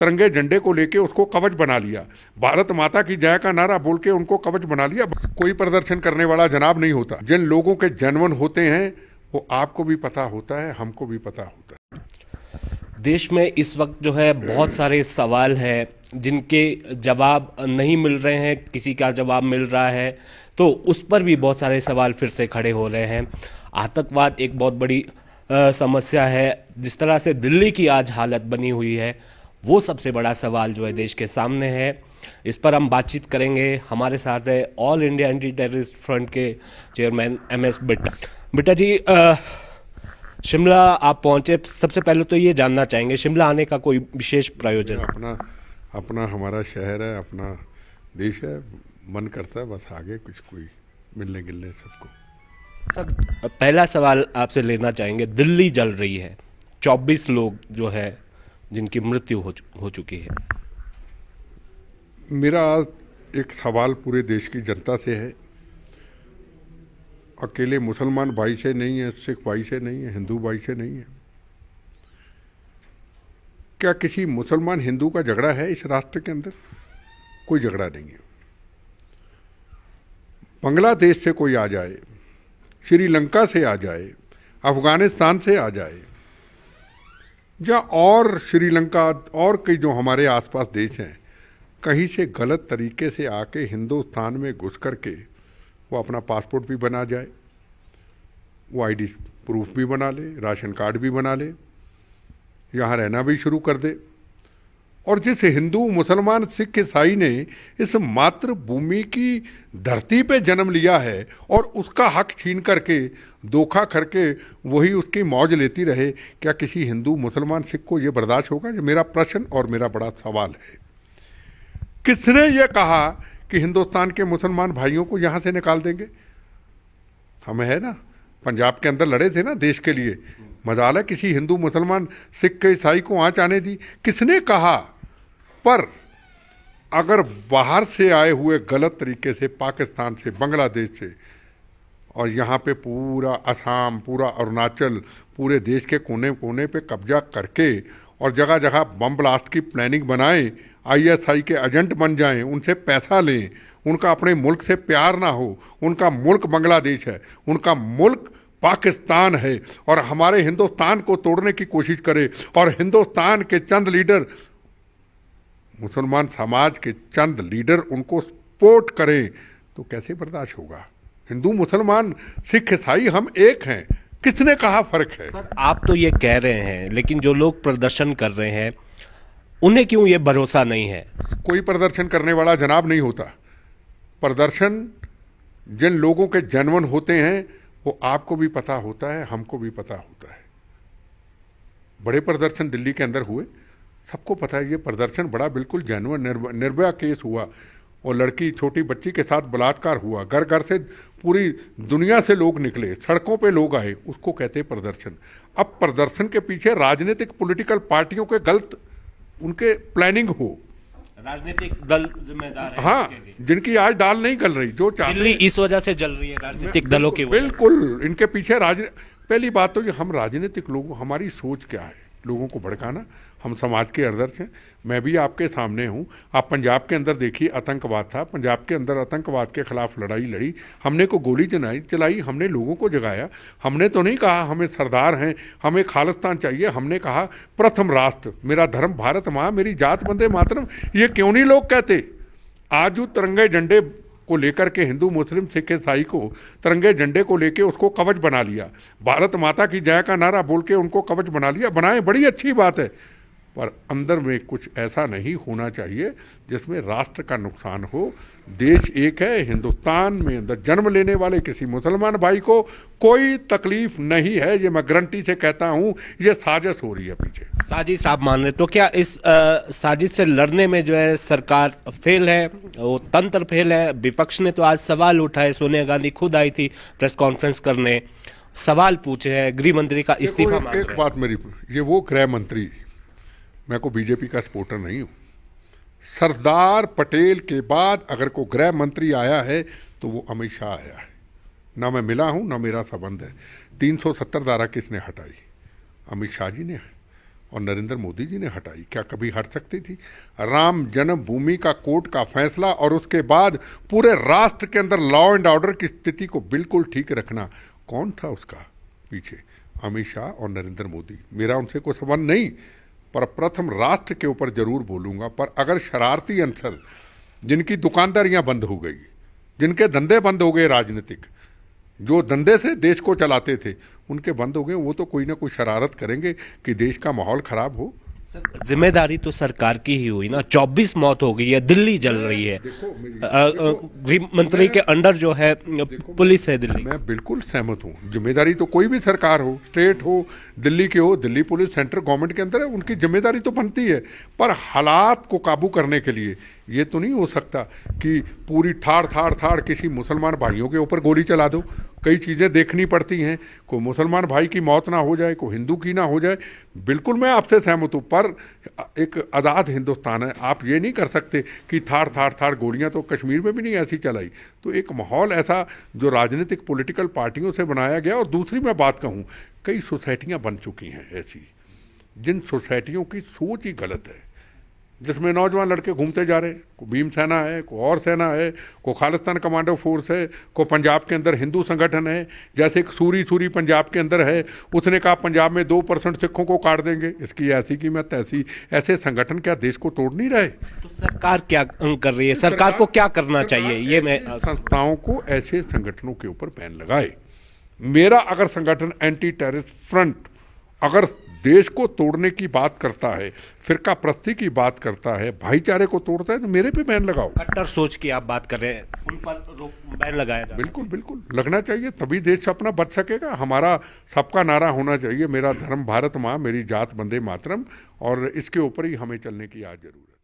तिरंगे झंडे को लेके उसको कवच बना लिया भारत माता की जय का नारा बोल के उनको कवच बना लिया कोई प्रदर्शन करने वाला जनाब नहीं होता जिन लोगों के जनवन होते हैं वो आपको भी पता होता है हमको भी पता होता है देश में इस वक्त जो है बहुत सारे सवाल हैं जिनके जवाब नहीं मिल रहे हैं किसी का जवाब मिल रहा है तो उस पर भी बहुत सारे सवाल फिर से खड़े हो रहे हैं आतंकवाद एक बहुत बड़ी आ, समस्या है जिस तरह से दिल्ली की आज हालत बनी हुई है वो सबसे बड़ा सवाल जो है देश के सामने है इस पर हम बातचीत करेंगे हमारे साथ है All India anti terrorist front के chairman M S Bitta Bitta ji Shimla आप पहुंचे सबसे पहले तो ये जानना चाहेंगे शिमला आने का कोई विशेष प्रयोजन अपना अपना हमारा शहर है अपना देश है मन करता है बस आगे कुछ कोई मिलने गिलने सबको सर सब पहला सवाल आपसे लेना चाहेंगे दिल्ली जल रही है 24 लोग जो है जिनकी मृत्यु हो, चु, हो चुकी है मेरा एक सवाल पूरे देश की जनता से है अकेले मुसलमान भाई से नहीं है सिख भाई से नहीं है हिंदू भाई से नहीं है क्या किसी मुसलमान हिंदू का झगड़ा है इस राष्ट्र के अंदर कोई झगड़ा नहीं है बांग्लादेश से कोई आ जाए श्रीलंका से आ जाए अफगानिस्तान से आ जाए या और श्रीलंका और कई जो हमारे आसपास देश हैं कहीं से गलत तरीके से आके हिंदुस्तान में घुस करके वो अपना पासपोर्ट भी बना जाए वो आईडी प्रूफ भी बना ले राशन कार्ड भी बना ले यहाँ रहना भी शुरू कर दे और जिस हिंदू मुसलमान सिख ईसाई ने इस मातृभूमि की धरती पे जन्म लिया है और उसका हक छीन करके धोखा करके वही उसकी मौज लेती रहे क्या किसी हिंदू मुसलमान सिख को ये बर्दाश्त होगा ये मेरा प्रश्न और मेरा बड़ा सवाल है किसने ये कहा कि हिंदुस्तान के मुसलमान भाइयों को यहाँ से निकाल देंगे हमें है ना पंजाब के अंदर लड़े थे ना देश के लिए मजा आला किसी हिंदू मुसलमान सिख के ईसाई को आँच आने दी किसने कहा पर अगर बाहर से आए हुए गलत तरीके से पाकिस्तान से बांग्लादेश से और यहाँ पे पूरा असम पूरा अरुणाचल पूरे देश के कोने कोने पे कब्जा करके और जगह जगह बम ब्लास्ट की प्लानिंग बनाएं आईएसआई के एजेंट बन जाएं उनसे पैसा लें उनका अपने मुल्क से प्यार ना हो उनका मुल्क बांग्लादेश है उनका मुल्क पाकिस्तान है और हमारे हिंदुस्तान को तोड़ने की कोशिश करे और हिंदुस्तान के चंद लीडर मुसलमान समाज के चंद लीडर उनको सपोर्ट करें तो कैसे बर्दाश्त होगा हिंदू मुसलमान सिख ईसाई हम एक हैं किसने कहा फर्क है सर आप तो ये कह रहे हैं लेकिन जो लोग प्रदर्शन कर रहे हैं उन्हें क्यों ये भरोसा नहीं है कोई प्रदर्शन करने वाला जनाब नहीं होता प्रदर्शन जिन लोगों के जनवन होते हैं वो आपको भी पता होता है हमको भी पता होता है बड़े प्रदर्शन दिल्ली के अंदर हुए सबको पता है ये प्रदर्शन बड़ा बिल्कुल जैनवन निर्भया केस हुआ और लड़की छोटी बच्ची के साथ बलात्कार हुआ घर घर से पूरी दुनिया से लोग निकले सड़कों पे लोग आए उसको कहते हैं प्रदर्शन अब प्रदर्शन के पीछे राजनीतिक पॉलिटिकल पार्टियों के गलत उनके प्लानिंग हो राजनीतिक दल जिम्मेदार हाँ जिनकी आज दाल नहीं गल रही जो दिल्ली इस वजह से जल रही है राजनीतिक दलों की बिल्कुल इनके पीछे राज पहली बात तो ये हम राजनीतिक लोग हमारी सोच क्या है लोगों को भड़काना हम समाज के अदर्श हैं मैं भी आपके सामने हूँ आप पंजाब के अंदर देखिए आतंकवाद था पंजाब के अंदर आतंकवाद के खिलाफ लड़ाई लड़ी हमने को गोली चलाई चलाई हमने लोगों को जगाया हमने तो नहीं कहा हमें सरदार हैं हमें खालिस्तान चाहिए हमने कहा प्रथम राष्ट्र मेरा धर्म भारत माँ मेरी जात बंदे मातरम ये क्यों नहीं लोग कहते आज जो तिरंगे झंडे को लेकर के हिंदू मुस्लिम सिख ईसाई को तिरंगे झंडे को लेके उसको कवच बना लिया भारत माता की जय का नारा बोल के उनको कवच बना लिया बनाए बड़ी अच्छी बात है पर अंदर में कुछ ऐसा नहीं होना चाहिए जिसमें राष्ट्र का नुकसान हो देश एक है हिंदुस्तान में अंदर जन्म लेने वाले किसी मुसलमान भाई को कोई तकलीफ नहीं है ये मैं गारंटी से कहता हूँ ये साजिश हो रही है पीछे साजिश आप मान रहे तो क्या इस साजिश से लड़ने में जो है सरकार फेल है वो तंत्र फेल है विपक्ष ने तो आज सवाल उठाए सोनिया गांधी खुद आई थी प्रेस कॉन्फ्रेंस करने सवाल पूछे हैं गृह मंत्री का इस्तीफा एक, एक बात मेरी ये वो गृह मंत्री मैं को बीजेपी का सपोर्टर नहीं हूँ सरदार पटेल के बाद अगर को गृह मंत्री आया है तो वो अमित शाह आया है ना मैं मिला हूँ ना मेरा संबंध है 370 धारा किसने हटाई अमित शाह जी ने और नरेंद्र मोदी जी ने हटाई क्या कभी हट सकती थी राम जन्मभूमि का कोर्ट का फैसला और उसके बाद पूरे राष्ट्र के अंदर लॉ एंड ऑर्डर की स्थिति को बिल्कुल ठीक रखना कौन था उसका पीछे अमित शाह और नरेंद्र मोदी मेरा उनसे कोई संबंध नहीं पर प्रथम राष्ट्र के ऊपर जरूर बोलूँगा पर अगर शरारती अंसर जिनकी दुकानदारियाँ बंद हो गई जिनके धंधे बंद हो गए राजनीतिक जो धंधे से देश को चलाते थे उनके बंद हो गए वो तो कोई ना कोई शरारत करेंगे कि देश का माहौल ख़राब हो जिम्मेदारी तो सरकार की ही हुई ना 24 मौत हो गई है दिल्ली जल रही है गृह मंत्री के अंडर जो है पुलिस है दिल्ली मैं बिल्कुल सहमत हूँ जिम्मेदारी तो कोई भी सरकार हो स्टेट हो दिल्ली के हो दिल्ली पुलिस सेंट्रल गवर्नमेंट के अंदर है उनकी जिम्मेदारी तो बनती है पर हालात को काबू करने के लिए ये तो नहीं हो सकता कि पूरी ठाड़ थाड़ थाड़ किसी मुसलमान भाइयों के ऊपर गोली चला दो कई चीज़ें देखनी पड़ती हैं कोई मुसलमान भाई की मौत ना हो जाए कोई हिंदू की ना हो जाए बिल्कुल मैं आपसे सहमत हूँ पर एक आज़ाद हिंदुस्तान है आप ये नहीं कर सकते कि थार थार थार गोलियाँ तो कश्मीर में भी नहीं ऐसी चलाई तो एक माहौल ऐसा जो राजनीतिक पोलिटिकल पार्टियों से बनाया गया और दूसरी मैं बात कहूँ कई सोसाइटियाँ बन चुकी हैं ऐसी जिन सोसाइटियों की सोच ही गलत है जिसमें नौजवान लड़के घूमते जा रहे को भीम सेना है को और सेना है को खालिस्तान कमांडो फोर्स है को पंजाब के अंदर हिंदू संगठन है जैसे एक सूरी सूरी पंजाब के अंदर है उसने कहा पंजाब में दो परसेंट सिखों को काट देंगे इसकी ऐसी की मैं तैसी ऐसे संगठन क्या देश को तोड़ नहीं रहे तो सरकार क्या कर रही है सरकार को क्या करना चाहिए ये मैं संस्थाओं को ऐसे संगठनों के ऊपर बैन लगाए मेरा अगर संगठन एंटी टेररिस्ट फ्रंट अगर देश को तोड़ने की बात करता है फिरका प्रस्ती की बात करता है भाईचारे को तोड़ता है तो मेरे पे बैन लगाओ कट्टर सोच की आप बात कर रहे हैं उन पर बैन लगाया बिल्कुल बिल्कुल लगना चाहिए तभी देश अपना बच सकेगा हमारा सबका नारा होना चाहिए मेरा धर्म भारत माँ मेरी जात बंदे मातरम और इसके ऊपर ही हमें चलने की आज जरूरत